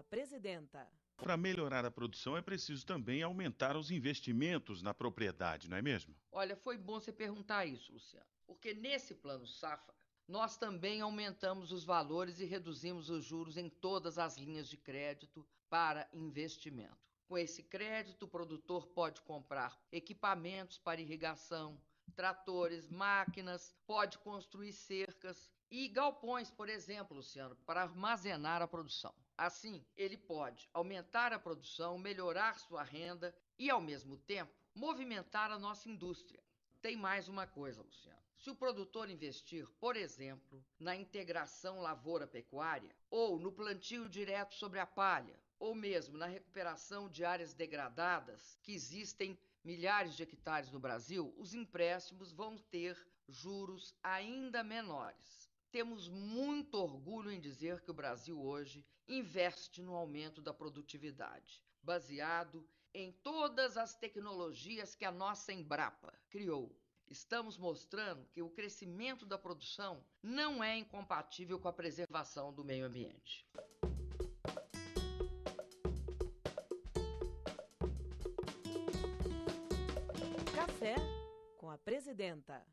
a presidenta. Para melhorar a produção é preciso também aumentar os investimentos na propriedade, não é mesmo? Olha, foi bom você perguntar isso, Luciano, porque nesse plano safra nós também aumentamos os valores e reduzimos os juros em todas as linhas de crédito para investimento. Com esse crédito, o produtor pode comprar equipamentos para irrigação, tratores, máquinas, pode construir cercas e galpões, por exemplo, Luciano, para armazenar a produção. Assim, ele pode aumentar a produção, melhorar sua renda e, ao mesmo tempo, movimentar a nossa indústria. Tem mais uma coisa, Luciano. Se o produtor investir, por exemplo, na integração lavoura-pecuária ou no plantio direto sobre a palha, ou mesmo na recuperação de áreas degradadas, que existem milhares de hectares no Brasil, os empréstimos vão ter juros ainda menores. Temos muito orgulho em dizer que o Brasil hoje investe no aumento da produtividade, baseado em todas as tecnologias que a nossa Embrapa criou. Estamos mostrando que o crescimento da produção não é incompatível com a preservação do meio ambiente. Café com a Presidenta.